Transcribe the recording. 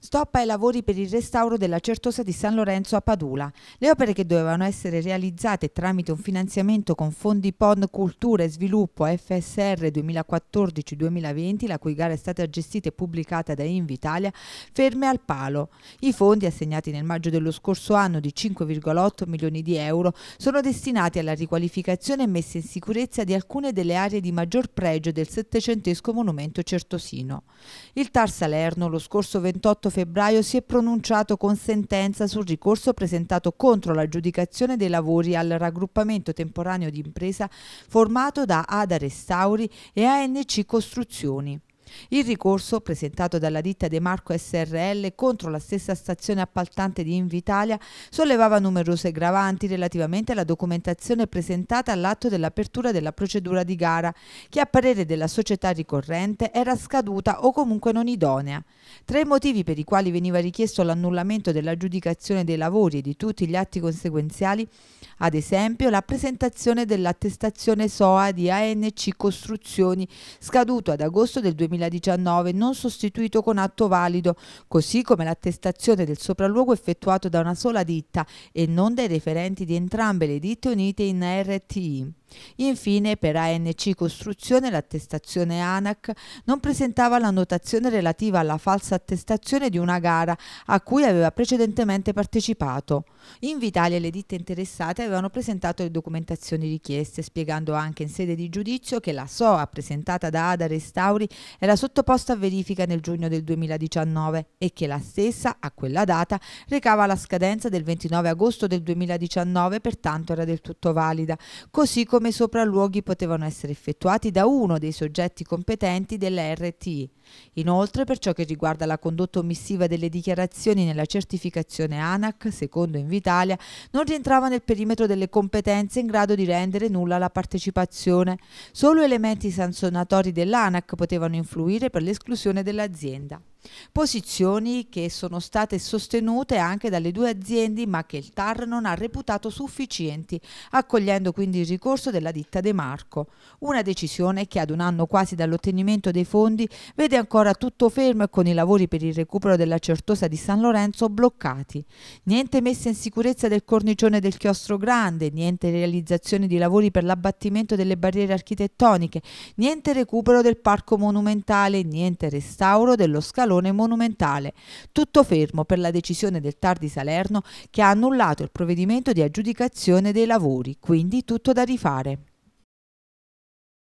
stoppa i lavori per il restauro della Certosa di San Lorenzo a Padula. Le opere che dovevano essere realizzate tramite un finanziamento con fondi PON Cultura e Sviluppo FSR 2014-2020, la cui gara è stata gestita e pubblicata da Invitalia, ferme al palo. I fondi assegnati nel maggio dello scorso anno di 5,8 milioni di euro sono destinati alla riqualificazione e messa in sicurezza di alcune delle aree di maggior pregio del settecentesco monumento certosino. Il TAR Salerno lo scorso 28 8 febbraio si è pronunciato con sentenza sul ricorso presentato contro l'aggiudicazione dei lavori al raggruppamento temporaneo di impresa formato da Ada Restauri e ANC Costruzioni. Il ricorso presentato dalla ditta De Marco SRL contro la stessa stazione appaltante di Invitalia sollevava numerose gravanti relativamente alla documentazione presentata all'atto dell'apertura della procedura di gara, che a parere della società ricorrente era scaduta o comunque non idonea. Tra i motivi per i quali veniva richiesto l'annullamento dell'aggiudicazione dei lavori e di tutti gli atti conseguenziali, ad esempio la presentazione dell'attestazione SOA di ANC Costruzioni, scaduto ad agosto del 2020 2019 non sostituito con atto valido, così come l'attestazione del sopralluogo effettuato da una sola ditta e non dai referenti di entrambe le ditte unite in RTI. Infine, per ANC Costruzione l'attestazione ANAC non presentava la notazione relativa alla falsa attestazione di una gara a cui aveva precedentemente partecipato. In Vitalia le ditte interessate avevano presentato le documentazioni richieste, spiegando anche in sede di giudizio che la SOA presentata da Ada Restauri era era sottoposta a verifica nel giugno del 2019 e che la stessa, a quella data, recava la scadenza del 29 agosto del 2019, pertanto era del tutto valida, così come i sopralluoghi potevano essere effettuati da uno dei soggetti competenti della RTI. Inoltre, per ciò che riguarda la condotta omissiva delle dichiarazioni nella certificazione ANAC, secondo Invitalia, non rientrava nel perimetro delle competenze in grado di rendere nulla la partecipazione. Solo elementi sanzionatori dell'ANAC potevano influire confluire per l'esclusione dell'azienda. Posizioni che sono state sostenute anche dalle due aziende ma che il TAR non ha reputato sufficienti, accogliendo quindi il ricorso della ditta De Marco. Una decisione che ad un anno quasi dall'ottenimento dei fondi vede ancora tutto fermo e con i lavori per il recupero della Certosa di San Lorenzo bloccati. Niente messa in sicurezza del cornicione del Chiostro Grande, niente realizzazione di lavori per l'abbattimento delle barriere architettoniche, niente recupero del parco monumentale, niente restauro dello scalone rivoluzione monumentale. Tutto fermo per la decisione del TAR di Salerno che ha annullato il provvedimento di aggiudicazione dei lavori, quindi tutto da rifare.